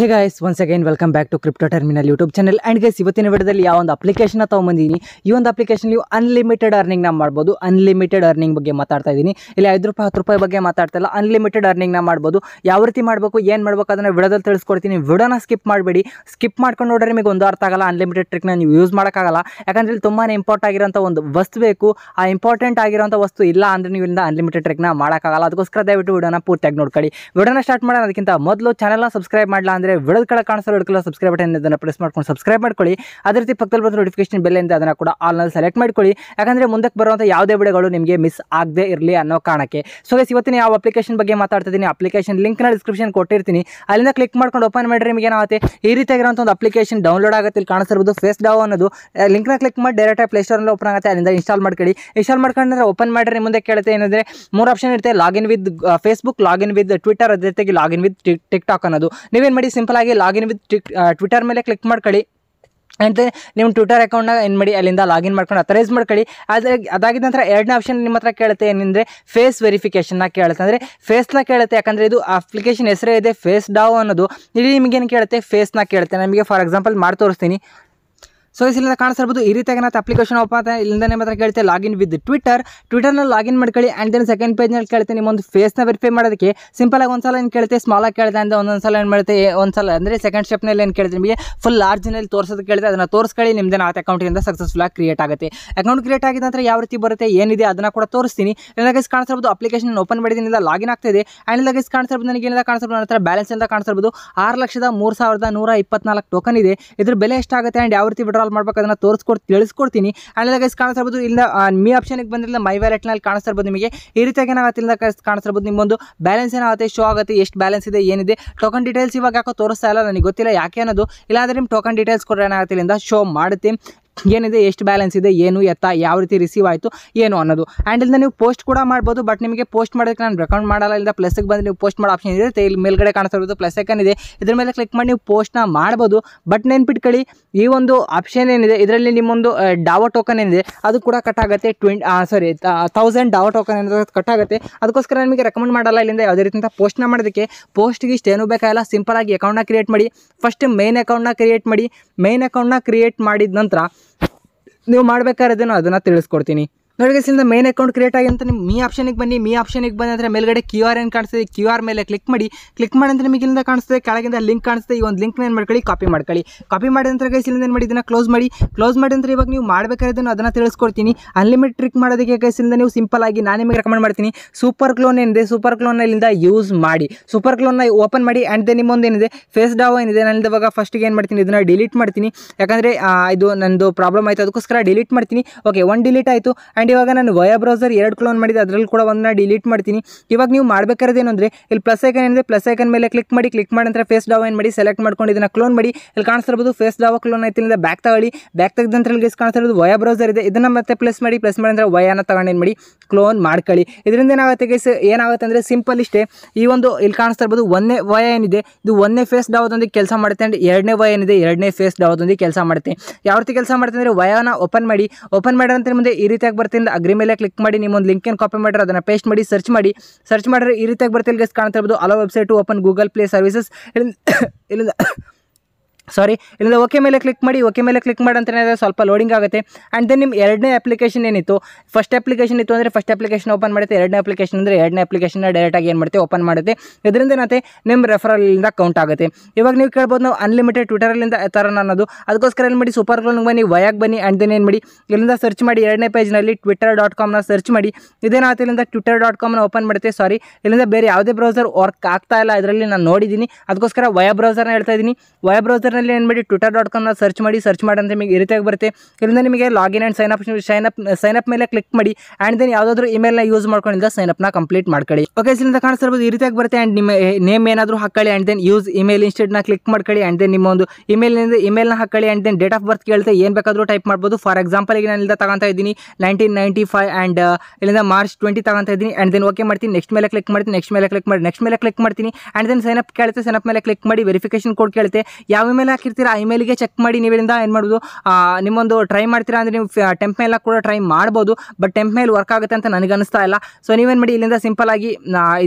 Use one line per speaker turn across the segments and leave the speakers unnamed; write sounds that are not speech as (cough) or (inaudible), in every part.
hey guys once again welcome back to crypto terminal YouTube channel and guys ಇವತ್ತಿನ ವಿಡಿಯೋದಲ್ಲಿ ಯಾವ ಒಂದು application ತೊಗೊಂಬಂದಿನಿ ಈ ಒಂದು ಅಪ್ಲಿಕೇಶನ್ ನೀವು ಅನ್ಲಿಮಿಟೆಡ್ ಅರ್ನಿಂಗ್ನ ಮಾಡ್ಬೋದು ಅನ್ಲಿಮಿಟೆಡ್ ಅರ್ನಿಂಗ್ ಬಗ್ಗೆ ಮಾತಾಡ್ತಾ ಇದ್ದೀನಿ ಇಲ್ಲಿ ಐದು ರೂಪಾಯಿ ಹತ್ತು ರೂಪಾಯಿ ಬಗ್ಗೆ ಮಾತಾಡ್ತಾ ಇಲ್ಲ ಅನ್ಲಿಮಿಟೆಡ್ ಅರ್ನಿಂಗ್ನ ಮಾಡ್ಬೋದು ಯಾವ ರೀತಿ ಮಾಡಬೇಕು ಏನು ಮಾಡಬೇಕು ಅದನ್ನು ವಿಡೋದಲ್ಲಿ ತಿಳಿಸ್ಕೊಡ್ತೀನಿ ವಿಡೋನ ಸ್ಕಿಪ್ ಮಾಡಬೇಡಿ ಸ್ಕಿಪ್ ಮಾಡ್ಕೊಂಡು ನೋಡ್ರೆ ನಿಮಗೆ ಒಂದು ಅರ್ಥ ಆಗಲ್ಲ ಅನ್ಲಿಮಿಟೆಡ್ ಟ್ರಿಕ್ನ ನೀವು ಯೂಸ್ ಮಾಡೋಕ್ಕಾಗಲ್ಲ ಯಾಕಂದರೆ ಇಲ್ಲಿ ತುಂಬಾ ಇಂಪಾರ್ಟ್ ಆಗಿರೋಂಥ ಒಂದು ವಸ್ತು ಬೇಕು ಆ ಇಂಪಾರ್ಟೆಂಟ್ ಆಗಿರೋಂಥ ವಸ್ತು ಇಲ್ಲ ಅಂದರೆ ನೀವು ಇಲ್ಲಿಂದ ಅನ್ಲಿಮಿಟೆಡ್ ಟ್ರಿಕ್ನ ಮಾಡೋಕ್ಕಾಗಲ್ಲ ಅದಕ್ಕೋಸ್ಕರ ದಯವಿಟ್ಟು ವಿಡೋನ ಪೂರ್ತಿಯಾಗಿ ನೋಡ್ಕೊಳ್ಳಿ ವಿಡೋನ ಸ್ಟಾರ್ಟ್ ಮಾಡೋಣ ಅದಕ್ಕಿಂತ ಮೊದಲು ಚಾನಲ್ನ ಸಬ್ಸ್ಕ್ರೈಬ್ ಮಾಡಲ್ಲ ಅಂದರೆ ವಿಡದ ಕಡೆ ಕಾಣಿಸಲು ಹಿಡ್ಕೊಳ್ಳೋ ಸಬ್ಸ್ಕ್ರೈಬ್ ಬಟನ್ ಅದನ್ನು ಪ್ರೆಸ್ ಮಾಡ್ಕೊಂಡು ಸಬ್ಸ್ಕ್ರೈಬ್ ಮಾಡ್ಕೊಳ್ಳಿ ಅದೇ ರೀತಿ ಪಕ್ಕದಲ್ಲಿ ಬಂದ ನೋಟಿಫಿಕೇಶನ್ ಬೆಲ್ಲಿಂದ ಅದನ್ನು ಕೂಡ ಆಲ್ನಲ್ಲಿ ಸೆಲೆಕ್ಟ್ ಮಾಡ್ಕೊಳ್ಳಿ ಯಾಕಂದರೆ ಮುಂದಕ್ಕೆ ಬರುವಂಥ ಯಾವುದೇ ವಿಡಿಯೋಗಳು ನಿಮಗೆ ಮಿಸ್ ಆಗದೆ ಇರಲಿ ಅನ್ನೋ ಕಾರಣಕ್ಕೆ ಸೊ ಗೈಸ್ ಇವತ್ತಿನ ಯಾವ ಅಪ್ಲಿಕೇಶನ್ ಬಗ್ಗೆ ಮಾತಾಡ್ತಿದ್ದೀನಿ ಅಪ್ಲಿಕೇಶನ್ ಲಿಂಕ್ನ ಡಿಸ್ಕ್ರಿಪ್ಷನ್ ಕೊಟ್ಟಿರ್ತೀನಿ ಅಲ್ಲಿಂದ ಕ್ಲಿಕ್ ಮಾಡ್ಕೊಂಡು ಓಪನ್ ಮಾಡಿದ್ರೆ ನಿಮಗೆ ಏನಾಗುತ್ತೆ ಈ ರೀತಿ ರೀತಿಯಾಗಿರೋಂಥ ಒಂದು ಅಪ್ಲಿಕೇಶನ್ ಡೌನ್ಲೋಡ್ ಆಗುತ್ತೆ ಇಲ್ಲಿ ಕಾಣಿಸಿರ್ಬೋದು ಫೇಸ್ ಡಾವ್ ಅನ್ನೋದು ಲಿಂಕ್ನ ಕ್ಲಿಕ್ ಮಾಡಿ ಡೈರೆಕ್ಟಾಗಿ ಅಲ್ಲಿ ಓಪನ್ ಆಗುತ್ತೆ ಅಲ್ಲಿಂದ ಇನ್ಸ್ಟಾಲ್ ಮಾಡ್ಕೊಳ್ಳಿ ಇನ್ಸ್ಟಾಲ್ ಮಾಡ್ಕೊಂಡ್ರೆ ಓಪನ್ ಮಾಡಿದ್ರೆ ಮುಂದೆ ಕೇಳುತ್ತೆ ಏನಂದರೆ ಮೂರು ಆಪ್ಷನ್ ಇರುತ್ತೆ login with Facebook login with Twitter ಅದೇ ಜೊತೆಗೆ ಲಾಗಿನ್ ವಿತ್ ಟಿಕ್ ಟಾಕ್ ಅನ್ನೋದು ನೀವೇನು ಮಾಡಿ ಸಿಂಪಲ್ ಆಗಿ ಲಾಗಿನ್ ವಿತ್ ಟ್ವಿಟರ್ ಮೇಲೆ ಕ್ಲಿಕ್ ಮಾಡ್ಕೊಳ್ಳಿ ಆ್ಯಂಡ್ ನಿಮ್ಮ ಟ್ವಿಟರ್ ಅಕೌಂಟ್ನ ಏನು ಮಾಡಿ ಅಲ್ಲಿಂದ ಲಾಗಿನ್ ಮಾಡ್ಕೊಂಡು ಅಥರೈಸ್ ಮಾಡ್ಕೊಳ್ಳಿ ಆದರೆ ಅದಾಗಿದ ನಂತರ ಎರಡನೇ ಆಪ್ಷನ್ ನಿಮ್ಮ ಹತ್ರ ಕೇಳುತ್ತೆ ಏನಂದರೆ ಫೇಸ್ ವೆರಿಫಿಕೇಷನ್ನ ಕೇಳುತ್ತೆ ಅಂದರೆ ಫೇಸ್ನ ಕೇಳುತ್ತೆ ಯಾಕಂದರೆ ಇದು ಅಪ್ಲಿಕೇಶನ್ ಹೆಸರೇ ಇದೆ ಫೇಸ್ ಡಾವ್ ಅನ್ನೋದು ಇಲ್ಲಿ ನಿಮಗೇನು ಕೇಳುತ್ತೆ ಫೇಸ್ನ ಕೇಳುತ್ತೆ ನಮಗೆ ಫಾರ್ ಎಕ್ಸಾಂಪಲ್ ಮಾಡಿ ತೋರಿಸ್ತೀನಿ ಸೊ ಇಲ್ಲಿಂದ ಕಾಣಿಸಿರ್ಬೋದು ಈ ರೀತಿಯಾಗಿ ನಾವು ಅಪ್ಲಿಕೇಶನ್ ಓಪನ್ ಆಗುತ್ತೆ ಇಲ್ಲಿಂದ ನಿಮ್ಮ ಹತ್ರ ಕೇಳ್ತೆ ಲಾಗಿನ್ ವಿತ್ ಟ್ವಿಟರ್ ಟ್ವಿಟರ್ನ ಲಾಗಿನ್ ಮಾಡ್ಕೊಳ್ಳಿ ಆ್ಯಂಡ್ ದೆನ್ ಸೆಕೆಂಡ್ ಪೇಜ್ನಲ್ಲಿ ಕೇಳ್ತೀನಿ ನಿಮ್ಮೊಂದು ಫೇಸ್ನ ವೆರಿಫೈ ಮಾಡೋದಕ್ಕೆ ಸಿಂಪಲ್ ಆಗಿ ಒಂದ್ಸಲ ಏನು ಕೇಳುತ್ತೆ ಸ್ಮಾಲ್ ಆಗಿ ಕೇಳಿದೆ ಒಂದೊಂದು ಸಲ ಏನು ಮಾಡುತ್ತೆ ಒಂದ್ಸಲ ಅಂದರೆ ಸೆಕೆಂಡ್ ಸ್ಟೆಪ್ನಲ್ಲಿ ಏನು ಕೇಳಿದೆ ನಿಮಗೆ ಫುಲ್ ಲಾರ್ಜ್ನಲ್ಲಿ ತೋರಿಸೋದು ಕೇಳಿದೆ ಅದನ್ನು ತೋರಿಸ್ಕೊಳ್ಳಿ ನಿಮ್ದೆ ಆ ಅಕೌಂಟಿಂದ ಸಕ್ಸಸ್ಫುಲ್ ಆಗಿ ಕ್ರಿಯೇಟ್ ಆಗುತ್ತೆ ಅಕೌಂಟ್ ಕ್ರಿಯೇಟ್ ಆಗಿದ ನಂತರ ಯಾವ ರೀತಿ ಬರುತ್ತೆ ಏನಿದೆ ಅದನ್ನು ಕೂಡ ತೋರಿಸ್ತೀನಿ ಇಲ್ಲಗೈಸ್ ಕಾಣಿಸಿರ್ಬೋದು ಅಪ್ಲಿಕೇಶನ್ ಓಪನ್ ಮಾಡಿದ್ರಿಂದ ಲಾಗಿನ್ ಆಗ್ತಿದೆ ಆ್ಯಂಡ್ ಲಗೇಜ್ ಕಾಣಿಸಿರ್ಬೋದು ನನಗೆ ಏನಿದೆ ಕಾಣಿಸಿರ್ಬೋದು ನಂತರ ಬ್ಯಾಲೆನ್ಸ್ ಅಂತ ಕಾಣಿಸಿರ್ಬೋದು ಆರು ಲಕ್ಷದ ಮೂರು ಸಾವಿರದ ನೂರ ಇಪ್ಪತ್ನಾಲ್ಕು ಟೋಕನ್ ಇದೆ ಇದ್ರ ಬೆಲೆ ಎಷ್ಟಾಗುತ್ತೆ ಆ್ಯಂಡ್ ಯಾವ ರೀತಿ ವಿಡ್ರಾ ಇನ್ಸ್ಟಾಲ್ ಮಾಡ್ಬೇಕು ಅದನ್ನು ತೋರಿಸ್ಕೊಡ್ ತಿಳಿಸ್ಕೊಡ್ತೀನಿ ಆಮೇಲೆ ಗೈಸ್ ಕಾಣಿಸ್ತಿರ್ಬೋದು ಇಲ್ಲ ಮೀ ಆಪ್ಷನ್ಗೆ ಬಂದಿರಲಿಲ್ಲ ಮೈ ವ್ಯಾಲೆಟ್ನಲ್ಲಿ ಕಾಣಿಸ್ತಿರ್ಬೋದು ನಿಮಗೆ ಈ ರೀತಿಯಾಗಿ ಏನಾಗತ್ತಿಲ್ಲ ಕಾಣಿಸ್ತಿರ್ಬೋದು ನಿಮ್ಮೊಂದು ಬ್ಯಾಲೆನ್ಸ್ ಏನಾಗುತ್ತೆ ಶೋ ಆಗುತ್ತೆ ಎಷ್ಟು ಬ್ಯಾಲೆನ್ಸ್ ಇದೆ ಏನಿದೆ ಟೋಕನ್ ಡೀಟೇಲ್ಸ್ ಇವಾಗ ಯಾಕೋ ತೋರಿಸ್ತಾ ಇಲ್ಲ ನನಗೆ ಗೊತ್ತಿಲ್ಲ ಯಾಕೆ ಅನ್ನೋದು ಇಲ್ಲಾಂದ್ರೆ ನಿಮ್ಮ ಟೋಕನ್ ಡೀಟೇಲ್ಸ್ ಕೊಡೋಣ ಏನಾಗುತ್ತೆ ಶೋ ಮಾಡುತ್ತೆ ಏನಿದೆ ಎಷ್ಟು ಬ್ಯಾಲೆನ್ಸ್ ಇದೆ ಏನು ಎತ್ತ ಯಾವ ರೀತಿ ರಿಸೀವ್ ಆಯಿತು ಏನು ಅನ್ನೋದು ಆ್ಯಂಡ್ ಇಲ್ಲಿಂದ ನೀವು ಪೋಸ್ಟ್ ಕೂಡ ಮಾಡ್ಬೋದು ಬಟ್ ನಿಮಗೆ ಪೋಸ್ಟ್ ಮಾಡೋದಕ್ಕೆ ನಾನು ರೆಕಮೆಂಡ್ ಮಾಡಲ್ಲ ಇಲ್ಲ ಪ್ಲಸ್ಗೆ ಬಂದು ನೀವು ಪೋಸ್ಟ್ ಮಾಡೋ ಆಪ್ಷನ್ ಇದೆ ಇಲ್ಲಿ ಮೇಲ್ಗಡೆ ಕಾಣಿಸ್ತಿರೋದು ಪ್ಲಸ್ ಸೆಕೆಂಡ್ ಇದೆ ಇದ್ರ ಮೇಲೆ ಕ್ಲಿಕ್ ಮಾಡಿ ನೀವು ಪೋಸ್ಟ್ನ ಮಾಡ್ಬೋದು ಬಟ್ ನೆನ್ಪಿಟ್ಕೊಳ್ಳಿ ಈ ಒಂದು ಆಪ್ಷನ್ ಏನಿದೆ ಇದರಲ್ಲಿ ನಿಮ್ಮೊಂದು ಡಾವ ಟೋಕನ್ ಏನಿದೆ ಅದು ಕೂಡ ಕಟ್ ಆಗುತ್ತೆ twenty sorry thousand DAO token ಏನಿದೆ ಕಟ್ ಆಗುತ್ತೆ ಅದಕ್ಕೋಸ್ಕರ ನಿಮಗೆ ರೆಕಮೆಂಡ್ ಮಾಡಲ್ಲ ಇಲ್ಲಿಂದ ಯಾವುದೇ ರೀತಿಯಿಂದ ಪೋಸ್ಟ್ನ ಮಾಡೋದಕ್ಕೆ ಪೋಸ್ಟ್ಗೆ ಇಷ್ಟೇನು ಬೇಕಾಗಿಲ್ಲ ಆಗಿ ಅಕೌಂಟ್ನ ಕ್ರಿಯೇಟ್ ಮಾಡಿ ಫಸ್ಟ್ ಮೇನ್ ಅಕೌಂಟ್ನ ಕ್ರಿಯೇಟ್ ಮಾಡಿ ಮೇನ್ ಅಕೌಂಟ್ನ ಕ್ರಿಯೇಟ್ ಮಾಡಿದ ನಂತರ ನೀವು ಮಾಡ್ಬೇಕಾದ್ರೆ ಅದನ್ನು ತಿಳಿಸ್ಕೊಡ್ತೀನಿ ನೋಡಿ ಗೈಸ್ ಮೇನ್ ಅಕೌಂಟ್ ಕ್ರಿಯೇಟ್ ಆಗಿ ಅಂತ ನಿಮ್ಮ ಮೀ ಆಪ್ಷನಿಗೆ ಬನ್ನಿ ಮೀ ಆಪ್ಷನಿಗೆ ಬಂದರೆ ಮೇಲ್ಗಡೆ ಕ್ಯೂ ಆರ್ ಏನು ಕಾಣಿಸ್ತದೆ ಕ್ಯೂ ಆರ್ ಮೇಲೆ ಕ್ಲಿಕ್ ಮಾಡಿ ಕ್ಲಿಕ್ ಮಾಡಿ ಅಂದ್ರೆ ನಿಮಗೆ ಇಲ್ಲಿಂದ ಕಾಣಿಸ್ತದೆ ಕೆಳಗಿಂದ ಲಿಂಕ್ ಕಾಣಿಸ್ತದೆ ಈ ಒಂದು ಲಿಂಕ್ನ ಏನು ಮಾಡ್ಕೊಳ್ಳಿ ಕಾಪಿ ಮಾಡ್ಕೊಳ್ಳಿ ಕಾಪಿ ಮಾಡಿ ನಂತರ ಗೈಸ್ ಇಲ್ಲಿಂದ ಏನು ಮಾಡಿ ಇದನ್ನು ಕ್ಲೋಸ್ ಮಾಡಿ ಕ್ಲೋಸ್ ಮಾಡಿ ನಂತರ ಇವಾಗ ನೀವು ಮಾಡಬೇಕಾದ್ರೆ ಅದನ್ನು ತಿಳಿಸ್ಕೊಡ್ತೀನಿ ಅನ್ಲಿಮಿಟ್ ಟ್ರಿಕ್ ಮಾಡೋದಕ್ಕೆ ಗೈಸ್ ಇಲ್ಲಿಂದ ನೀವು ಸಿಂಪಲ್ ಆಗಿ ನಾನು ನಿಮಗೆ ರೆಕಮೆಂಡ್ ಮಾಡ್ತೀನಿ ಸೂಪರ್ ಕ್ಲೋನ್ ಏನಿದೆ ಸೂಪರ್ ಕ್ಲೋನ್ ಇಲ್ಲಿಂದ ಯೂಸ್ ಮಾಡಿ ಸೂಪರ್ ಕ್ಲೋನ್ನ ಓಪನ್ ಮಾಡಿ ಆ್ಯಂಡ್ ದೆ ನಿಮ್ಮೊಂದು ಏನಿದೆ ಫೇಸ್ ಡಾವ್ ಏನಿದೆ ನಾನು ಇವಾಗ ಫಸ್ಟಿಗೆ ಏನು ಮಾಡ್ತೀನಿ ಇದನ್ನು ಡಿಲೀಟ್ ಮಾಡ್ತೀನಿ ಯಾಕಂದರೆ ಇದು ನಂದು ಪ್ರಾಬ್ಲಮ್ ಆಯಿತು ಅದಕ್ಕೋಸ್ಕರ ಡಿಲೀಟ್ ಮಾಡ್ತೀನಿ ಓಕೆ ಒನ್ ಡಿಲೀಟ್ ಆಯಿತು ಆ್ಯಂಡ್ ಆ್ಯಂಡ್ ಇವಾಗ ನಾನು ವಯಾ ಬ್ರೌಸರ್ ಎರಡು ಕ್ಲೋನ್ ಮಾಡಿದೆ ಅದರಲ್ಲಿ ಕೂಡ ಒಂದನ್ನ ಡಿಲೀಟ್ ಮಾಡ್ತೀನಿ ಇವಾಗ ನೀವು ಮಾಡಬೇಕಾದ್ರೆ ಏನಂದ್ರೆ ಇಲ್ಲಿ ಪ್ಲಸ್ ಐಕನ್ ಏನಿದೆ ಪ್ಲಸ್ ಐಕನ್ ಮೇಲೆ ಕ್ಲಿಕ್ ಮಾಡಿ ಕ್ಲಿಕ್ ಮಾಡಿ ನಂತರ ಫೇಸ್ ಡಾವ್ ಏನು ಮಾಡಿ ಸೆಲೆಕ್ಟ್ ಮಾಡ್ಕೊಂಡು ಇದನ್ನು ಕ್ಲೋನ್ ಮಾಡಿ ಇಲ್ಲಿ ಇರಬಹುದು ಫೇಸ್ ಡಾವ ಕ್ಲೋನ್ ಇಲ್ಲಿಂದ ಬ್ಯಾಕ್ ತಗೊಳ್ಳಿ ಬ್ಯಾಕ್ ತೆಗೆದಂತರ ಇಲ್ಲಿ ಕಾಣಿಸ್ತಿರೋದು ವಯಾ ಬ್ರೌಸರ್ ಇದೆ ಇದನ್ನು ಮತ್ತೆ ಪ್ಲಸ್ ಮಾಡಿ ಪ್ಲಸ್ ಮಾಡಿ ನಂತರ ವಯಾನ ತಗೊಂಡು ಏನು ಮಾಡಿ ಕ್ಲೋನ್ ಮಾಡ್ಕೊಳ್ಳಿ ಇದರಿಂದ ಏನಾಗುತ್ತೆ ಗೈಸ್ ಏನಾಗುತ್ತೆ ಅಂದರೆ ಸಿಂಪಲ್ ಇಷ್ಟೇ ಈ ಒಂದು ಇಲ್ಲಿ ಕಾಣಿಸ್ತಾ ಇರ್ಬೋದು ಒಂದೇ ವಯ ಏನಿದೆ ಇದು ಒಂದೇ ಫೇಸ್ ಡಾವದೊಂದಿಗೆ ಕೆಲಸ ಮಾಡುತ್ತೆ ಆ್ಯಂಡ್ ಎರಡನೇ ವಯ ಏನಿದೆ ಎರಡನೇ ಫೇಸ್ ಡಾವದೊಂದಿಗೆ ಕೆಲಸ ಮಾಡುತ್ತೆ ಯಾವ ರೀತಿ ಕೆಲಸ ಮಾಡುತ್ತೆ ಅಂದರೆ ವಯನ ಓಪನ್ ಮಾಡಿ ಓಪನ್ ಮಾಡಿದ ಮುಂದೆ ಈ ರೀತಿಯಾಗಿ ಬರ್ತೀನಿ ಬರ್ತಿಲ್ಲ ಅಗ್ರಿ ಮೇಲೆ ಕ್ಲಿಕ್ ಮಾಡಿ ನಿಮ್ಮೊಂದು ಲಿಂಕ್ ಏನು ಕಾಪಿ ಮಾಡಿರೋ ಅದನ್ನು ಪೇಸ್ಟ್ ಮಾಡಿ ಸರ್ಚ್ ಮಾಡಿ ಸರ್ಚ್ ಮಾಡಿದ್ರೆ ಈ ರೀತಿಯಾಗಿ ಬರ್ತಿಲ್ಲ ಗೈಸ್ ಕಾಣ್ತಾ ಇರ್ಬೋದು ಅಲೋ website open Google Play services ಇಲ್ಲಿಂದ (coughs) (coughs) ಸಾರಿ ಇಲ್ಲಿಂದ ಓಕೆ ಮೇಲೆ ಕ್ಲಿಕ್ ಮಾಡಿ ಓಕೆ ಮೇಲೆ ಕ್ಲಿಕ್ ಮಾಡಿ ಮಾಡೋಂತೇನೆ ಸ್ವಲ್ಪ ಲೋಡಿಂಗ್ ಆಗುತ್ತೆ ಆ್ಯಂಡ್ ದೆನ್ ನಿಮ್ಮ ಎರಡನೇ ಅಪ್ಲಿಕೇಶನ್ ಏನಿತ್ತು ಫಸ್ಟ್ ಅಪ್ಲಿಕೇಶನ್ ಇತ್ತು ಅಂದರೆ ಫಸ್ಟ್ ಅಪ್ಲಿಕೇಶನ್ ಓಪನ್ ಮಾಡುತ್ತೆ ಎರಡನೇ ಅಪ್ಲಿಕೇಶನ್ ಅಂದರೆ ಎರಡನೇ ಅಪ್ಲಿಕೇಶನ್ನ ಡೈರೆಕ್ಟಾಗಿ ಏನು ಮಾಡುತ್ತೆ ಓಪನ್ ಮಾಡುತ್ತೆ ಇದರಿಂದ ಮತ್ತೆ ನಿಮ್ಮ ರೆಫರಲ್ಲಿಂದ ಕೌಂಟ್ ಆಗುತ್ತೆ ಇವಾಗ ನೀವು ಕೇಳ್ಬೋದು ನಾವು ಅನ್ಲಿಮಿಟೆಡ್ ಟ್ವಿಟರಲ್ಲಿಂದ ಥರ ಅನ್ನೋದು ಅದಕ್ಕೋಸ್ಕರ ಏನು ಮಾಡಿ ಸೂಪರ್ ಗ್ಲೋನ್ ಬನ್ನಿ ವಯಾಗ್ ಬನ್ನಿ ಆ್ಯಂಡ್ ದೆನ್ ಏನು ಮಾಡಿ ಇಲ್ಲಿಂದ ಸರ್ಚ್ ಮಾಡಿ ಎರಡನೇ ಪೇಜ್ನಲ್ಲಿ ಟ್ವಿಟರ್ ಡಾಟ್ ಕಾಮ್ನ ಸರ್ಚ್ ಮಾಡಿ ಇದೇನಾ ಇಲ್ಲಿಂದ ಟ್ವಿಟರ್ ಡಾಟ್ ಕಾಮ್ನ ಓಪನ್ ಮಾಡುತ್ತೆ ಸಾರಿ ಇಲ್ಲಿಂದ ಬೇರೆ ಯಾವುದೇ ಬ್ರೌಸರ್ ವರ್ಕ್ ಆಗ್ತಾ ಇಲ್ಲ ಇದರಲ್ಲಿ ನಾನು ನೋಡಿದ್ದೀನಿ ಅದಕ್ಕೋಸ್ಕರ ವಯಾ ಬ್ರೌಸರ್ನ ಹೇಳ್ತಾ ಇದ್ದೀನಿ ವಯಾ ಬ್ರೌಸರ್ ಟ್ವಿಟರ್ನಲ್ಲಿ ಏನು ಮಾಡಿ ಟ್ವಿಟರ್ ಡಾಟ್ ಕಾಮ್ನ ಸರ್ಚ್ ಮಾಡಿ ಸರ್ಚ್ ಮಾಡಿ ನಿಮಗೆ ಈ ಬರುತ್ತೆ ಇಲ್ಲಿಂದ ನಿಮಗೆ login and sign up sign up sign up ಮೇಲೆ ಕ್ಲಿಕ್ ಮಾಡಿ ಆ್ಯಂಡ್ ದೆನ್ ಯಾವುದಾದ್ರೂ ಇಮೇಲ್ನ ಯೂಸ್ ಮಾಡ್ಕೊಂಡಿಂದ ಸೈನ್ ಅಪ್ನ ಕಂಪ್ಲೀಟ್ ಮಾಡ್ಕೊಳ್ಳಿ ಓಕೆ ಇಲ್ಲಿಂದ ಕಾಣಿಸ್ಬೋದು ಈ ರೀತಿಯಾಗಿ ಬರುತ್ತೆ ಆ್ಯಂಡ್ ನಿಮ್ಮ ನೇಮ್ eh, ಏನಾದರೂ ಹಾಕೊಳ್ಳಿ ಆ್ಯಂಡ್ ದೆನ್ ಯೂಸ್ ಇಮೇಲ್ ನ ಕ್ಲಿಕ್ ಮಾಡ್ಕೊಳ್ಳಿ ಆ್ಯಂಡ್ ದೆನ್ ನಿಮ್ಮ ಒಂದು ಇಮೇಲ್ನಿಂದ ಇಮೇಲ್ನ ಹಾಕೊಳ್ಳಿ and then date of birth ಕೇಳುತ್ತೆ ಏನು ಬೇಕಾದರೂ ಟೈಪ್ ಮಾಡ್ಬೋದು ಫಾರ್ ಎಕ್ಸಾಂಪಲ್ ಈಗ ನಾನು ಇಲ್ಲಿಂದ ಇದ್ದೀನಿ ನೈನ್ಟೀನ್ ನೈಂಟಿ ಫೈವ್ ಆ್ಯಂಡ್ ಇಲ್ಲಿಂದ ಮಾರ್ಚ್ ಟ್ವೆಂಟಿ ತಗೊಳ್ತಾ ಇದ್ದೀನಿ ಆ್ಯಂಡ್ ದೆನ್ ಓಕೆ ಮಾಡ್ತೀನಿ ನೆಕ್ಸ್ಟ್ ಮೇಲೆ ಕ್ಲಿಕ್ ಮಾಡ್ತೀನಿ ನೆಕ್ಸ್ಟ್ ಮೇಲೆ ಕ್ಲಿಕ್ ಮಾಡಿ ನೆಕ್ಸ್ಟ್ ಮೇಲೆ ಕ್ಲಿಕ್ ಮಾಡ್ತೀನಿ ಆ್ಯಂಡ್ ದೆನ್ ಸೈನ್ ಅಪ್ ಕೇಳುತ್ತೆ ಸೈನ್ ಅಪ್ ಮೇಲೆ ಕ್ಲಿಕ್ ಮಾಡಿ ವೆರಿಫಿಕೇಶನ್ ಕೋಡ್ ಕೇಳುತ್ತೆ ಯಾವ ಇಮೇಲ್ ಮೇಲೆ ಹಾಕಿರ್ತೀರಾ ಮೇಲ್ಗೆ ಚೆಕ್ ಮಾಡಿ ನೀವಿಂದ ಏನು ಮಾಡೋದು ನಿಮ್ಮೊಂದು ಟ್ರೈ ಮಾಡ್ತೀರಾ ಅಂದರೆ ನೀವು ಟೆಂಪ್ ಮೇಲೆ ಕೂಡ ಟ್ರೈ ಮಾಡ್ಬೋದು ಬಟ್ ಟೆಂಪ್ ಮೇಲ್ ವರ್ಕ್ ಆಗುತ್ತೆ ಅಂತ ನನಗೆ ಅನಿಸ್ತಾ ಇಲ್ಲ ಸೊ ನೀವೇನು ಮಾಡಿ ಇಲ್ಲಿಂದ ಸಿಂಪಲ್ ಆಗಿ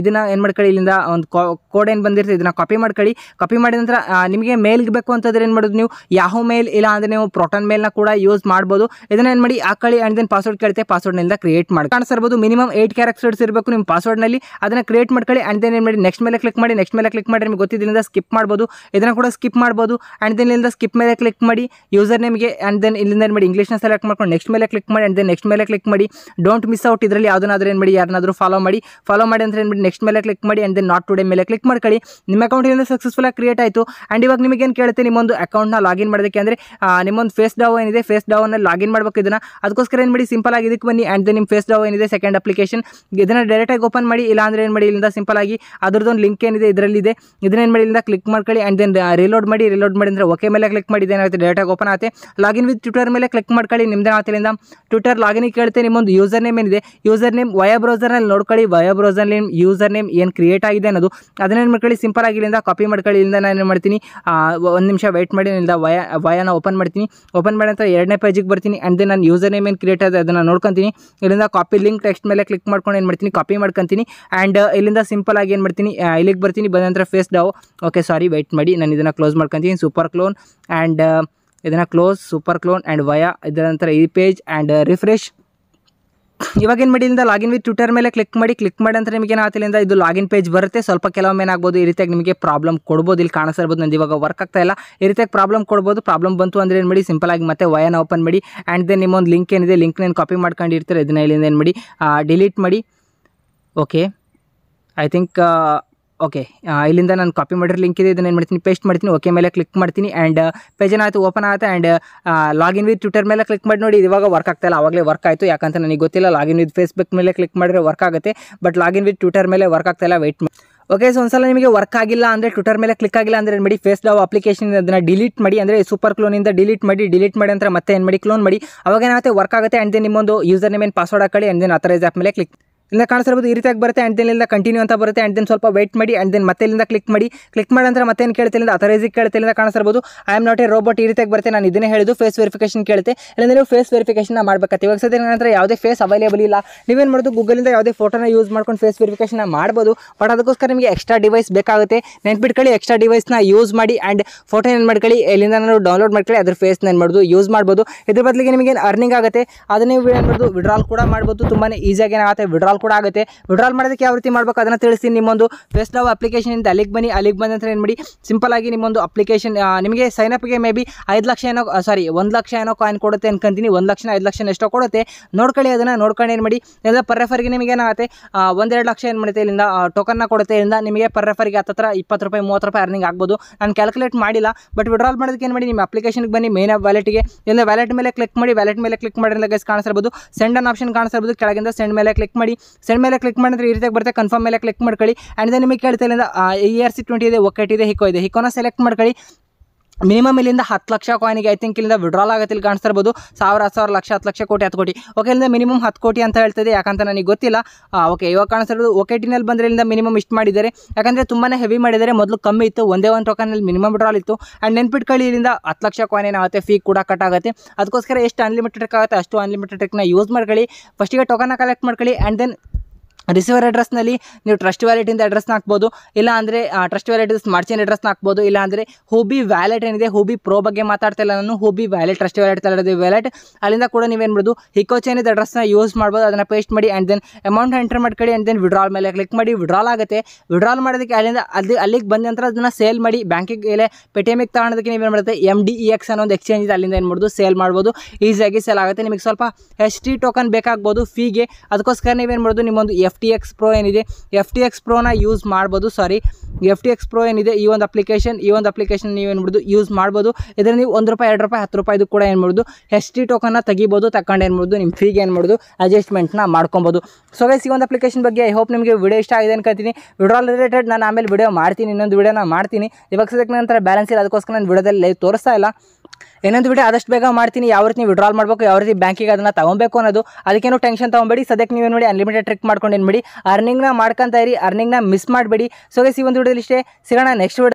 ಇದನ್ನ ಏನು ಮಾಡ್ಕೊಳ್ಳಿ ಇಲ್ಲಿಂದ ಒಂದು ಕೋಡ್ ಏನು ಬಂದಿರ್ತೀವಿ ಇದನ್ನ ಕಾಪಿ ಮಾಡ್ಕೊಳ್ಳಿ ಕಾಪಿ ಮಾಡಿದ ನಂತರ ನಿಮಗೆ ಮೇಲ್ಗೆ ಬೇಕು ಅಂತಂದ್ರೆ ಏನು ಮಾಡೋದು ನೀವು ಯಾಹೋ ಮೇಲ್ ಇಲ್ಲ ಅಂದರೆ ನೀವು ಪ್ರೋಟನ್ ಮೇಲ್ನ ಕೂಡ ಯೂಸ್ ಮಾಡ್ಬೋದು ಇದನ್ನ ಏನು ಮಾಡಿ ಹಾಕೊಳ್ಳಿ ಆ್ಯಂಡ್ ದೆನ್ ಪಾಸ್ವರ್ಡ್ ಕೇಳುತ್ತೆ ಪಾಸ್ವರ್ಡ್ನಿಂದ ಕ್ರಿಯೇಟ್ ಮಾಡಿ ಕಾಣಿಸ್ಬೋದು ಮಿನಿಮಮ್ ಏಯ್ಟ್ ಕ್ಯಾರೆಕ್ಟರ್ಸ್ ಇರಬೇಕು ನಿಮ್ಮ ಪಾಸ್ವರ್ಡ್ನಲ್ಲಿ ಅದನ್ನು ಕ್ರಿಯೇಟ್ ಮಾಡ್ಕೊಳ್ಳಿ ಆ್ಯಂಡ್ ದೆನ್ ಏನು ಮಾಡಿ ನೆಕ್ಸ್ಟ್ ಮೇಲೆ ಕ್ಲಿಕ್ ಮಾಡಿ ನೆಕ್ಸ್ಟ್ ಮೇಲೆ ಕ್ಲಿಕ್ ಮಾಡಿ ನಿಮಗೆ ಗೊತ್ತಿದ್ದರಿಂದ ಸ್ಕಿಪ್ ಮಾಡ್ಬೋದು ಇದನ್ನು ಕೂಡ ಸ್ಕಿಪ್ ಮಾಡ್ಬೋದು ಆ್ಯಂಡ್ ದೆನ್ ಇಲ್ಲಿಂದ ಸ್ಕಿಪ್ ಮೇಲೆ ಕ್ಲಿಕ್ ಮಾಡಿ ಯೂಸರ್ ನೇಮ್ಗೆ ಆ್ಯಂಡ್ ದೆನ್ ಇಲ್ಲಿಂದ ಏನು ಮಾಡಿ ಇಂಗ್ಲೀಷ್ನ ಸೆಲೆಕ್ಟ್ ಮಾಡ್ಕೊಂಡು ನೆಕ್ಸ್ಟ್ ಮೇಲೆ ಕ್ಲಿಕ್ ಮಾಡಿ ಆ್ಯಂಡ್ ದೆನ್ ನೆಕ್ಸ್ಟ್ ಮೇಲೆ ಕ್ಲಿಕ್ ಮಾಡಿ ಡೋಂಟ್ ಮಿಸ್ ಔಟ್ ಇದರಲ್ಲಿ ಯಾವುದಾದ್ರೂ ಏನು ಮಾಡಿ ಯಾರನ್ನಾದರೂ ಫಾಲೋ ಮಾಡಿ ಫಾಲೋ ಮಾಡಿ ಏನು ಮಾಡಿ ನೆಕ್ಸ್ಟ್ ಮೇಲೆ ಕ್ಲಿಕ್ ಮಾಡಿ ಆ್ಯಂಡ್ ದೆನ್ ನಾಟ್ ಟುಡೇ ಮೇಲೆ ಕ್ಲಿಕ್ ಮಾಡ್ಕೊಳ್ಳಿ ನಿಮ್ಮ ಅಕೌಂಟಿಂದ ಸಕ್ಸಸ್ಫುಲ್ ಆಗಿ ಕ್ರಿಯೇಟ್ ಆಯಿತು ಆ್ಯಂಡ್ ಇವಾಗ ನಿಮಗೆ ಏನು ಕೇಳುತ್ತೆ ನಿಮ್ಮೊಂದು ಅಕೌಂಟ್ನ ಲಾಗಿನ್ ಮಾಡೋದಕ್ಕೆ ಅಂದರೆ ನಿಮ್ಮೊಂದು ಫೇಸ್ ಡಾವ್ ಏನಿದೆ ಫೇಸ್ ಡೌನಲ್ಲಿ ಲಾಗಿನ್ ಮಾಡಬೇಕು ಇದನ್ನು ಅದಕ್ಕೋಸ್ಕರ ಏನು ಮಾಡಿ ಸಿಂಪಲ್ ಆಗಿ ಇದಕ್ಕೆ ಬನ್ನಿ ಆ್ಯಂಡ್ ದೆನ್ ನಿಮ್ಮ ಫೇಸ್ ಡಾವ್ ಏನಿದೆ ಸೆಕೆಂಡ್ ಅಪ್ಲಿಕೇಶನ್ ಇದನ್ನು ಡೈರೆಕ್ಟಾಗಿ ಓಪನ್ ಮಾಡಿ ಇಲ್ಲ ಅಂದರೆ ಏನು ಮಾಡಿ ಇಲ್ಲಿಂದ ಸಿಂಪಲ್ ಆಗಿ ಅದರದ್ದೊಂದು ಲಿಂಕ್ ಏನಿದೆ ಇದರಲ್ಲಿದೆ ಇದನ್ನೇನು ಮಾಡಿ ಇಲ್ಲಿಂದ ಕ್ಲಿಕ್ ಮಾಡ್ಕೊಳ್ಳಿ ಆ್ಯಂಡ್ ದೆನ್ ರಿಲೋಡ್ ಮಾಡಿ ಮಾಡಿ ಮಾಡಿ ಓಕೆ ಮೇಲೆ ಕ್ಲಿಕ್ ಮಾಡಿ ಏನಾಗುತ್ತೆ ಡೈರೆಕ್ಟಾಗಿ ಓಪನ್ ಆಗುತ್ತೆ ಲಾಗಿನ್ ವಿತ್ ಟ್ವಿಟರ್ ಮೇಲೆ ಕ್ಲಿಕ್ ಮಾಡ್ಕೊಳ್ಳಿ ನಿಮ್ಮದೇ ಆತಿಲಿಂದ ಟ್ವಿಟರ್ ಲಾಗಿನ್ ಕೇಳುತ್ತೆ ನಿಮ್ಮೊಂದು ಯೂಸರ್ ನೇಮ್ ಏನಿದೆ ಯೂಸರ್ ನೇಮ್ ವಯ ಬ್ರೌಸರ್ನಲ್ಲಿ ನೋಡ್ಕೊಳ್ಳಿ ವಯ ಬ್ರೌಸರ್ನಲ್ಲಿ ಯೂಸರ್ ನೇಮ್ ಏನು ಕ್ರಿಯೇಟ್ ಆಗಿದೆ ಅನ್ನೋದು ಏನು ಮಾಡ್ಕೊಳ್ಳಿ ಸಿಂಪಲ್ ಆಗಿಲ್ಲಿಂದ ಕಾಪಿ ಮಾಡ್ಕೊಳ್ಳಿ ಇಲ್ಲಿಂದ ನಾನು ಏನು ಮಾಡ್ತೀನಿ ಒಂದು ನಿಮಿಷ ವೆಯ್ಟ್ ಮಾಡಿ ಇಲ್ಲಿಂದ ವಯ ವಯನ ಓಪನ್ ಮಾಡ್ತೀನಿ ಓಪನ್ ಮಾಡಿ ನಂತರ ಎರಡನೇ ಪೇಜಿಗೆ ಬರ್ತೀನಿ ಆ್ಯಂಡ್ ದೆನ್ ನಾನು ಯೂಸರ್ ನೇಮ್ ಏನು ಕ್ರಿಯೇಟ್ ಆಗಿದೆ ಅದನ್ನು ನೋಡ್ಕೊತೀನಿ ಇಲ್ಲಿಂದ ಕಾಪಿ ಲಿಂಕ್ ಟೆಕ್ಸ್ಟ್ ಮೇಲೆ ಕ್ಲಿಕ್ ಮಾಡ್ಕೊಂಡು ಏನು ಮಾಡ್ತೀನಿ ಕಾಪಿ ಮಾಡ್ಕೊತೀನಿ ಆ್ಯಂಡ್ ಇಲ್ಲಿಂದ ಸಿಂಪಲ್ ಆಗಿ ಏನು ಮಾಡ್ತೀನಿ ಇಲ್ಲಿಗೆ ಬರ್ತೀನಿ ಬಂದ ನಂತರ face DAO okay sorry wait ಮಾಡಿ ನಾನು ಇದನ್ನು ಕ್ಲೋಸ್ ಮಾಡ್ಕೊತೀನಿ ಸೂಪರ್ ಕ್ಲೋನ್ ಆ್ಯಂಡ್ ಇದನ್ನು close super clone and Via ಇದರ ನಂತರ ಈ ಪೇಜ್ ಆ್ಯಂಡ್ ರಿಫ್ರೆಶ್ ಇವಾಗ ಏನು ಮಾಡಿ ಇಂದ ಲಾಗಿನ್ ವಿತ್ ಟ್ವಿಟರ್ ಮೇಲೆ ಕ್ಲಿಕ್ ಮಾಡಿ ಕ್ಲಿಕ್ ಮಾಡಿ ಅಂತ ನಿಮಗೆ ಏನಾಗ್ತಿಲ್ಲ ಇದು ಲಾಗಿನ್ ಪೇಜ್ ಬರುತ್ತೆ ಸ್ವಲ್ಪ ಕೆಲವೊಮ್ಮೆ ಏನಾಗ್ಬೋದು ಈ ರೀತಿಯಾಗಿ ನಿಮಗೆ ಪ್ರಾಬ್ಲಮ್ ಕೊಡ್ಬೋದು ಇಲ್ಲಿ ಕಾಣಿಸಿರ್ಬೋದು ನಂದು ಇವಾಗ ವರ್ಕ್ ಆಗ್ತಾ ಇಲ್ಲ ಈ ರೀತಿಯಾಗಿ ಪ್ರಾಬ್ಲಮ್ ಕೊಡ್ಬೋದು ಪ್ರಾಬ್ಲಮ್ ಬಂತು ಅಂದರೆ ಏನು ಮಾಡಿ ಸಿಂಪಲ್ ಆಗಿ ಮತ್ತೆ ವಯನ ಓಪನ್ ಮಾಡಿ ಆ್ಯಂಡ್ ದೆನ್ ನಿಮ್ಮೊಂದು ಲಿಂಕ್ ಏನಿದೆ ಲಿಂಕ್ ನೇನು ಕಾಪಿ ಮಾಡ್ಕೊಂಡು ಇದನ್ನ ಇಲ್ಲಿಂದ ಏನು ಮಾಡಿ ಡಿಲೀಟ್ ಮಾಡಿ ಓಕೆ ಐ ಥಿಂಕ್ ಓಕೆ ಇಲ್ಲಿಂದ ನಾನು ಕಾಪಿ ಮಾಡಿರೋ ಲಿಂಕ್ ಇದೆ ಇದನ್ನು ಏನು ಮಾಡ್ತೀನಿ ಪೇಸ್ಟ್ ಮಾಡ್ತೀನಿ ಓಕೆ ಮೇಲೆ ಕ್ಲಿಕ್ ಮಾಡ್ತೀನಿ ಆ್ಯಂಡ್ ಪೇಜನ್ ಆಯಿತು ಓಪನ್ ಆಯಿತು ಆ್ಯಂಡ್ ಲಾಗಿನ್ ವಿತ್ ಟ್ವಿಟರ್ ಮೇಲೆ ಕ್ಲಿಕ್ ಮಾಡಿ ನೋಡಿ ಇವಾಗ ವರ್ಕ್ ಆಗ್ತಾಯಿಲ್ಲ ಆವಾಗಲೇ ವರ್ಕ್ ಆಯಿತು ಯಾಕಂತ ನನಗೆ ಗೊತ್ತಿಲ್ಲ ಲಾಗಿನ್ ವಿತ್ ಫೇಸ್ಬುಕ್ ಮೇಲೆ ಕ್ಲಿಕ್ ಮಾಡಿದ್ರೆ ವರ್ಕ್ ಆಗುತ್ತೆ ಬಟ್ ಲಾಗಿನ್ ವಿತ್ ಟ್ವಿಟರ್ ಮೇಲೆ ವರ್ಕ್ ಆಗ್ತಾಯಿಲ್ಲ ವೆಯ್ಟ್ ಓಕೆ ಸೊ ಒಂದ್ಸಲ ನಿಮಗೆ ವರ್ಕ್ ಆಗಿಲ್ಲ ಅಂದರೆ ಟ್ವಿಟರ್ ಮೇಲೆ ಕ್ಲಿಕ್ ಆಗಿಲ್ಲ ಅಂದರೆ ಏನು ಮಾಡಿ ಫೇಸ್ ಡಾವ್ ಅಪ್ಲಿಕೇಶನ್ ಅದನ್ನು ಡಿಲೀಟ್ ಮಾಡಿ ಅಂದರೆ ಸೂಪರ್ ಕ್ಲೋನಿಂದ ಡಿಲೀಟ್ ಮಾಡಿ ಡಿಲೀಟ್ ಮಾಡಿ ಅಂದರೆ ಮತ್ತೆ ಏನು ಮಾಡಿ ಕ್ಲೋನ್ ಮಾಡಿ ಅವಾಗ ಏನಾಗುತ್ತೆ ವರ್ಕ್ ಆಗುತ್ತೆ ಆ್ಯಂಡ್ ದೆನ್ ನಿಮ್ಮೊಂದು ಯೂಸರ್ ನೇಮ್ ಏನು ಪಾಸ್ವರ್ಡ್ ಹಾಕಿ ಆ್ಯಂಡ್ ದೆನ್ ಅಥರೈಸ್ ಆ್ಯಪ್ ಮೇಲೆ ಕ್ಲಿಕ್ ಇಲ್ಲ ಕಾಣಿಸಿರ್ಬೋದು ಈ ರೀತಿಯಾಗಿ ಬರುತ್ತೆ ಆ್ಯಂಡ್ ದಿನಿಂದ ಕಂಟಿನ್ಯೂ ಅಂತ ಬರುತ್ತೆ ಆ್ಯಂಡ್ ದೆನ್ ಸ್ವಲ್ಪ ವೆಯ್ಟ್ ಮಾಡಿ ಆ್ಯಂಡ್ ದೆನ್ ಮತ್ತೆ ಇಲ್ಲಿಂದ ಕ್ಲಿಕ್ ಮಾಡಿ ಕ್ಲಿಕ್ ಮಾಡಿ ನಂತರ ಮತ್ತೇನು ಕೇಳ್ತಿಲ್ಲ ಅಥರೈಸಿಗೆ ಕೇಳ್ತಿಲ್ಲ ಕಾಣಿಸಿರ್ಬೋದು I am not a robot ಈ ರೀತಿಯಾಗಿ ಬರುತ್ತೆ ನಾನು ಇದನ್ನೇ ಹೇಳಿದ್ದು ಫೇಸ್ ವೆರಿಫಿಕೇಶನ್ ಕೇಳುತ್ತೆ ಇಲ್ಲ ನೀವು ಫೇಸ್ ವೆರಿಫಿಕೇಶನ್ ಮಾಡಬೇಕಾಗ್ತದೆ ಇವಾಗ ಸದ್ಯ ಏನಂದ್ರೆ ಯಾವುದೇ ಫೇಸ್ ಅವೈಲೇಬಲ್ ಇಲ್ಲ ನೀವೇನು ಮಾಡೋದು ಗೂಗಲಿಂದ ಯಾವುದೇ ಫೋಟೋನ ಯೂಸ್ ಮಾಡ್ಕೊಂಡು ಫೇಸ್ ವೆರಿಫಿಕೇಶನ್ ಮಾಡ್ಬೋದು ಬಟ್ ಅದಕ್ಕೋಸ್ಕರ ನಿಮಗೆ ಎಕ್ಸ್ಟ್ರಾ ಡಿವೈಸ್ ಬೇಕಾಗುತ್ತೆ ನೆನ್ಪಿಟ್ಕೊಳ್ಳಿ ಎಕ್ಸ್ಟ್ರಾ ಡಿವೈಸ್ನ ಯೂಸ್ ಮಾಡಿ ಆ್ಯಂಡ್ ಫೋಟೋ ಏನು ಮಾಡ್ಕೊಳ್ಳಿ ಎಲ್ಲಿಂದ ನಾನು ಡೌನ್ಲೋಡ್ ಮಾಡ್ಕೊಳ್ಳಿ ಅದ್ರ ಫೇಸ್ನ ಏನು ಮಾಡೋದು ಯೂಸ್ ಮಾಡ್ಬೋದು ಇದ್ರ ಬದಲಿಗೆ ನಿಮಗೆ ಅರ್ನಿಂಗ್ ಆಗುತ್ತೆ ಅದನ್ನೇ ಏನು ವಿಡ್ರಾಲ್ ಕೂಡ ಮಾಡ್ಬೋದು ತುಂಬಾ ಈಸಿಯಾಗಿ ಏನಾಗುತ್ತೆ ವಿಡ್ರಾಲ್ ಕೂಡ ಆಗುತ್ತೆ ವಿಡ್ರಾಲ್ ಮಾಡೋದಕ್ಕೆ ಯಾವ ರೀತಿ ಮಾಡಬೇಕು ಅದನ್ನು ತಿಳಿಸ್ತೀನಿ ನಿಮ್ಮೊಂದು ಫೆಸ್ಟ್ ನಾವು ಅಪ್ಲಿಕೇಶನಿಂದ ಅಲ್ಲಿಗೆ ಬನ್ನಿ ಅಲ್ಲಿಗೆ ಬಂದ ಅಂತ ಏನು ಮಾಡಿ ಸಿಂಪಲ್ ಆಗಿ ನಿಮ್ಮೊಂದು ಅಪ್ಲಿಕೇಶನ್ ನಿಮಗೆ ಸೈನ್ ಅಪ್ಗೆ ಮೇ ಬಿ ಐದು ಲಕ್ಷ ಏನೋ ಸಾರಿ ಒಂದು ಲಕ್ಷ ಏನೋ ಕಾಯಿನ್ ಕೊಡುತ್ತೆ ಅನ್ಕೊಂತೀನಿ ಒಂದು ಲಕ್ಷ ಐದು ಲಕ್ಷ ಎಷ್ಟೋ ಕೊಡುತ್ತೆ ನೋಡ್ಕೊಳ್ಳಿ ಅದನ್ನು ನೋಡ್ಕೊಂಡು ಏನು ಮಾಡಿ ಇಲ್ಲ ಪರ್ ರೆಫರ್ಗೆ ನಿಮಗೆ ಏನಾಗುತ್ತೆ ಒಂದೆರಡು ಲಕ್ಷ ಏನು ಮಾಡುತ್ತೆ ಇಲ್ಲಿಂದ ಟೋಕನ್ನ ಕೊಡುತ್ತೆ ಇಲ್ಲಿಂದ ನಿಮಗೆ ಪರ್ ರೆಫರ್ಗೆ ಹತ್ತಿರ ಇಪ್ಪತ್ತು ರೂಪಾಯಿ ಮೂವತ್ತು ರೂಪಾಯಿ ಅರ್ನಿಂಗ್ ಆಗ್ಬೋದು ನಾನು ಕ್ಯಾಲ್ಕುಲೇಟ್ ಮಾಡಿಲ್ಲ ಬಟ್ ವಿಡ್ರಾಲ್ ಮಾಡೋದಕ್ಕೆ ಏನು ಮಾಡಿ ನಿಮ್ಮ ಅಪ್ಲಿಕೇಶನ್ಗೆ ಬನ್ನಿ ಮೇನ್ ವ್ಯಾಲೆಟ್ಗೆ ಇಲ್ಲ ವ್ಯಾಲೆಟ್ ಮೇಲೆ ಕ್ಲಿಕ್ ಮಾಡಿ ವ್ಯಾಲೆಟ್ ಮೇಲೆ ಕ್ಲಿಕ್ ಮಾಡಿದ್ರೆ ಗೈಸ್ ಕಾಣಿಸಿರ್ಬೋದು ಸೆಂಡ್ ಅನ್ ಆಪ್ಷನ್ ಕಾಣಿಸಿರ್ಬೋದು ಕೆಳಗಿಂದ ಸೆಂಡ್ ಮೇಲೆ ಕ್ಲಿಕ್ ಮಾಡಿ ಸೆಂಡ್ ಮೇಲೆ ಕ್ಲಿಕ್ ಮಾಡಿದ್ರೆ ಈ ರೀತಿಯಾಗಿ ಬರುತ್ತೆ ಕನ್ಫರ್ಮ್ ಮೇಲೆ ಕ್ಲಿಕ್ ಮಾಡ್ಕೊಳ್ಳಿ ಆ್ಯಂಡ್ ದೆನ್ ನಿಮಗೆ ಕೇಳ್ತಾ ಇಲ್ಲ ಇ ಆರ್ ಸಿ ಟ್ವೆಂಟಿ ಇದೆ ಇದೆ ಹಿಕೋ ಇದೆ ಹಿಕೋನ ಸೆಲೆಕ್ಟ್ ಮಾಡ್ಕೊಳ್ಳಿ ಮಿನಿಮಮ್ ಇಲ್ಲಿಂದ ಹತ್ತು ಲಕ್ಷ ಕಾಯಿನಿಗೆ ಐ ತಿಂಕ್ ಇಲ್ಲಿಂದ ವಿಡ್ರಾಲ್ ಇಲ್ಲಿ ಕಾಣಿಸ್ತಿರ್ಬೋದು ಸಾವಿರ ಹತ್ತು ಸಾವಿರ ಲಕ್ಷ ಹತ್ತು ಲಕ್ಷ ಕೋಟಿ ಹತ್ತು ಕೋಟಿ ಓಕೆ ಇಲ್ಲಿಂದ ಮಿನಿಮಮ್ ಹತ್ತು ಕೋಟಿ ಅಂತ ಹೇಳ್ತಿದೆ ಯಾಕಂತ ನನಗೆ ಗೊತ್ತಿಲ್ಲ ಓಕೆ ಇವಾಗ ಕಾಣಿಸ್ತಿರೋದು ಓಕೆ ಟಿನಲ್ಲಿ ಬಂದರೆ ಇಲ್ಲಿಂದ ಮಿನಿಮಮ್ ಇಷ್ಟು ಮಾಡಿದ್ದಾರೆ ಯಾಕಂದರೆ ತುಂಬಾ ಹೆವಿ ಮಾಡಿದ್ದಾರೆ ಮೊದಲು ಕಮ್ಮಿ ಇತ್ತು ಒಂದೇ ಒಂದು ಟೋಕನಲ್ಲಿ ಮಿನಿಮಮ್ ವಿಡ್ರಾಲ್ ಇತ್ತು ಆ್ಯಂಡ್ ನೆನ್ಪಿಟ್ಟು ಇಲ್ಲಿಂದ ಹತ್ತು ಲಕ್ಷ ಕಾಯಿನ್ ಏನಾಗುತ್ತೆ ಫೀ ಕೂಡ ಕಟ್ ಆಗುತ್ತೆ ಅದಕ್ಕೋಸ್ಕರ ಎಷ್ಟು ಅನ್ಲಿಮಿಟೆಡ್ ಆಗುತ್ತೆ ಅಷ್ಟು ಅನ್ಲಿಮಿಟೆಡ್ ಟ್ರಿಕ್ನ ಯೂಸ್ ಮಾಡ್ಕೊಳ್ಳಿ ಫಸ್ಟಿಗೆ ಟೋಕನ ಕಲೆಕ್ಟ್ ಮಾಡ್ಕೊಳ್ಳಿ ಆ್ಯಂಡ್ ದೆನ್ ರಿಸೀವರ್ ಅಡ್ರೆಸ್ನಲ್ಲಿ ನೀವು ಟ್ರಸ್ಟ್ ವ್ಯಾಲೆಟಿಂದ ಅಡ್ರೆಸ್ನ ಹಾಕ್ಬೋದು ಇಲ್ಲ ಅಂದರೆ ಟ್ರಸ್ಟ್ ವ್ಯಾಲೆಟ್ ಸ್ಮಾರ್ಟ್ ಚೈನ್ ಅಡ್ರೆಸ್ನ ಹಾಕ್ಬೋದು ಇಲ್ಲ ಅಂದರೆ ಹೂಬಿ ವ್ಯಾಲೆಟ್ ಏನಿದೆ ಹೂಬಿ ಪ್ರೋ ಬಗ್ಗೆ ಮಾತಾಡ್ತಾ ಇಲ್ಲ ನಾನು ಹೂಬಿ ವ್ಯಾಲೆಟ್ ಟ್ರಸ್ಟ್ ವ್ಯಾಲೆಟ್ ತಗೊಳ್ಳೋದು ವ್ಯಾಲೆಟ್ ಅಲ್ಲಿಂದ ಕೂಡ ನೀವೇನು ಮಾಡೋದು ಹಿಕೋ ಅಡ್ರೆಸ್ನ ಯೂಸ್ ಮಾಡ್ಬೋದು ಅದನ್ನು ಪೇಸ್ಟ್ ಮಾಡಿ ಆ್ಯಂಡ್ ದೆನ್ ಅಮೌಂಟ್ ಎಂಟರ್ ಮಾಡ್ಕೊಳ್ಳಿ ಆ್ಯಂಡ್ ದೆನ್ ವಿಡ್ರಾಲ್ ಮೇಲೆ ಕ್ಲಿಕ್ ಮಾಡಿ ವಿಡ್ರಾಲ್ ಆಗುತ್ತೆ ವಿಡ್ರಾಲ್ ಮಾಡೋದಕ್ಕೆ ಅಲ್ಲಿಂದ ಅಲ್ಲಿ ಅಲ್ಲಿಗೆ ಬಂದ ನಂತರ ಅದನ್ನು ಸೇಲ್ ಮಾಡಿ ಬ್ಯಾಂಕಿಗೆ ಮೇಲೆ ಪೇಟಿಎಮ್ಗೆ ತಗೊಳೋದಕ್ಕೆ ನೀವೇನು ಮಾಡುತ್ತೆ M D E e X ಅನ್ನೋ ಒಂದು ಎಕ್ಸ್ಚೇಂಜ್ ಇದೆ ಅಲ್ಲಿಂದ ಏನು ಮಾಡೋದು ಸೇಲ್ ಮಾಡ್ಬೋದು ಈಸಿಯಾಗಿ ಸೇಲ್ ಆಗುತ್ತೆ ನಿಮಗೆ ಸ್ವಲ್ಪ ಎಚ್ ಟಿ ಟೋಕನ್ ಬೇಕಾಗ್ಬೋದು ಫೀಗೆ ಅದಕ್ಕೋಸ್ಕರ ನೀವೇನು ಮಾಡೋದು ನಿಮ್ಮೊಂದು ಎಫ್ ಟಿ ಎಕ್ಸ್ ಪ್ರೋ ಏನಿದೆ ಎಫ್ ಟಿ ಎಕ್ಸ್ ಪ್ರೋನ ಯೂಸ್ ಮಾಡ್ಬೋದು sorry F T X pro ಏನಿದೆ ಈ ಒಂದು ಅಪ್ಲಿಕೇಶನ್ ಈ ಒಂದು ಅಪ್ಲಿಕೇಶನ್ ನೀವು ಏನ್ಬಿಡ್ದು ಯೂಸ್ ಮಾಡ್ಬೋದು ಇದರಲ್ಲಿ ನೀವು ಒಂದು ರೂಪಾಯಿ ಎರಡು ರೂಪಾಯಿ ಹತ್ತು ರೂಪಾಯಿದು ಕೂಡ ಏನು ಮಾಡ್ಬೋದು ಎಸ್ ಟಿ ಟೋಕನ್ನ ತೆಗಿಬೋದು ತಗೊಂಡು ಏನು ಮಾಡ್ಬೋದು ನಿಮ್ಮ ಫೀಗೆ ಏನು ಮಾಡ್ಬೋದು ಅಡ್ಜಸ್ಟ್ಮೆಂಟ್ನ ಮಾಡ್ಕೊಬೋದು ಸೊ ಗೈಸ್ ಈ ಒಂದು ಅಪ್ಲಿಕೇಶನ್ ಬಗ್ಗೆ ಐ ಹೋಪ್ ನಿಮಗೆ ವಿಡಿಯೋ ಇಷ್ಟ ಆಗಿದೆ ಅನ್ಕೊತೀನಿ ವಿಡ್ರಾಲ್ ರಿಲೇಟೆಡ್ ನಾನು ಆಮೇಲೆ ವಿಡಿಯೋ ಮಾಡ್ತೀನಿ ಇನ್ನೊಂದು ವಿಡಿಯೋನ ಮಾಡ್ತೀನಿ ಇವಾಗ ಸದ್ಯಕ್ಕೆ ನಂತರ ಬ್ಯಾಲೆನ್ಸ್ ಇಲ್ಲ ಅದಕ್ಕೋಸ್ಕರ ನಾನು ವಿಡಿಯೋದಲ್ಲಿ ತೋರಿಸ್ತಾ ಇಲ್ಲ ಏನೊಂದು ವಿಡಿಯೋ ಆದಷ್ಟು ಬೇಗ ಮಾಡ್ತೀನಿ ಯಾವ ರೀತಿ ವಿಡ್ರಾಲ್ ಮಾಡಬೇಕು ಯಾವ ರೀತಿ ಬ್ಯಾಂಕಿಗೆ ಅದನ್ನ ತಗೊಬೇಕು ಅನ್ನೋದು ಅದಕ್ಕೇನು ಟೆನ್ಷನ್ ತೊಗೊಬೇಡಿ ಸದ್ಯಕ್ಕೆ ನೀವೇನು ನೋಡಿ ಅನ್ಲಿಮಿಟೆಡ್ ಟ್ರಿಕ್ ಮಾಡ್ಕೊಂಡು ಏನ್ಬಿಡಿ ಅರ್ನಿಂಗ್ ಅರ್ನಿಂಗ್ನ ಮಾಡ್ಕೊಂತ ಇರಿ ಅರ್ನಿಂಗ್ನ ಮಿಸ್ ಮಾಡಬೇಡಿ ಸೊ ಸಿ ಒಂದು ವಿಡಿಯೋದಲ್ಲಿ ಇಷ್ಟೇ ಸಿಗೋಣ ನೆಕ್ಸ್ಟ್ ವಿಡಿಯೋ